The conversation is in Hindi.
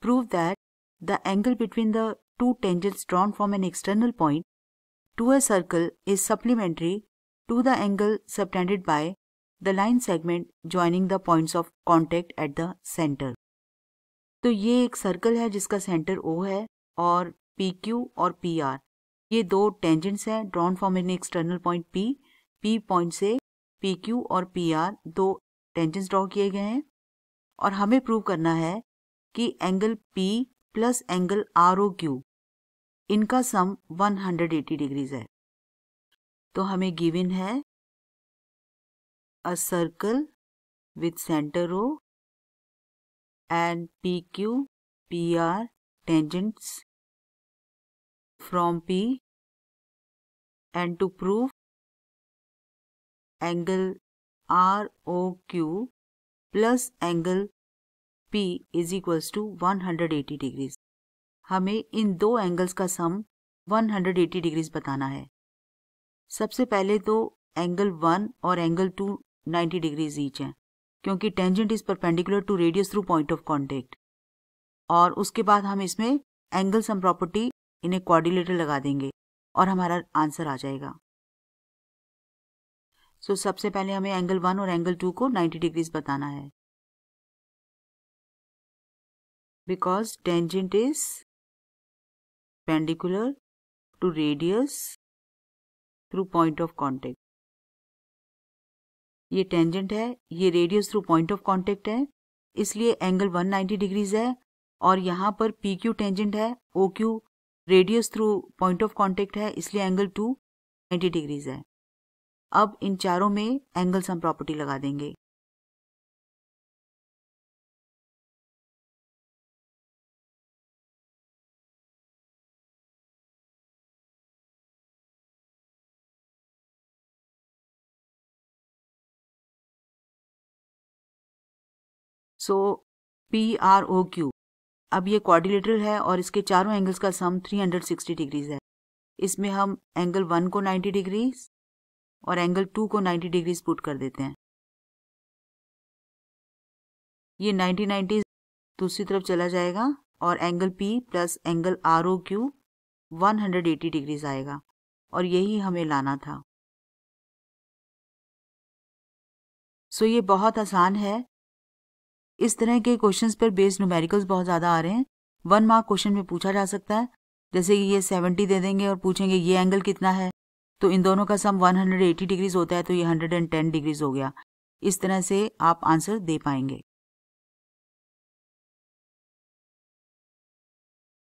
prove that the angle between the two tangents drawn from an external point to a circle is supplementary to the angle subtended by the line segment joining the points of contact at the center. तो ये एक सर्कल है जिसका सेंटर O है और PQ और PR ये दो टेंजेंट्स हैं drawn from an external point P P point से PQ और PR दो टेंजेंट्स ड्रॉ किए गए हैं और हमें प्रूव करना है कि angle P plus angle R O Q इनका सम 180 डिग्रीज है तो हमें गिवन है a circle with centre O and P Q P R tangents from P and to prove angle R O Q plus angle P is equals to one hundred eighty degrees हमें इन दो एंगल्स का sum one hundred eighty degrees बताना है सबसे पहले तो एंगल वन और angle two ninety degrees each हैं क्योंकि tangent is perpendicular to radius through point of contact और उसके बाद हम इसमें एंगल सम प्रॉपर्टी इन्हें कोऑर्डिनेटर लगा देंगे और हमारा आंसर आ जाएगा सो so, सबसे पहले हमें एंगल वन और एंगल टू को 90 डिग्रीज बताना है because tangent is perpendicular to radius through point of contact ये टेंजेंट है ये radius through point of contact है इसलिए एंगल 190 डिग्रीज है और यहाँ पर पी क्यू टेंजेंट है O Q radius through point of contact है इसलिए एंगल टू नाइन्टी डिग्रीज है अब इन चारों में एंगल सम प्रॉपर्टी लगा देंगे so P R O Q अब ये क्वाड्रिलेटरल है और इसके चारों एंगल्स का सम 360 डिग्रीज है इसमें हम एंगल वन को 90 डिग्रीज और एंगल टू को 90 डिग्रीज पुट कर देते हैं ये 90 नाइन्टी दूसरी तरफ चला जाएगा और angle P plus angle R O Q one hundred degrees आएगा और यही हमें लाना था सो so ये बहुत आसान है इस तरह के क्वेश्चंस पर बेस्ड न्यूमेरिकल्स बहुत ज़्यादा आ रहे हैं वन मार्क क्वेश्चन में पूछा जा सकता है जैसे कि ये सेवेंटी दे देंगे और पूछेंगे ये एंगल कितना है तो इन दोनों का sum one hundred eighty degrees होता है तो ये हंड्रेड एंड टेन डिग्रीज हो गया इस तरह से आप आंसर दे पाएंगे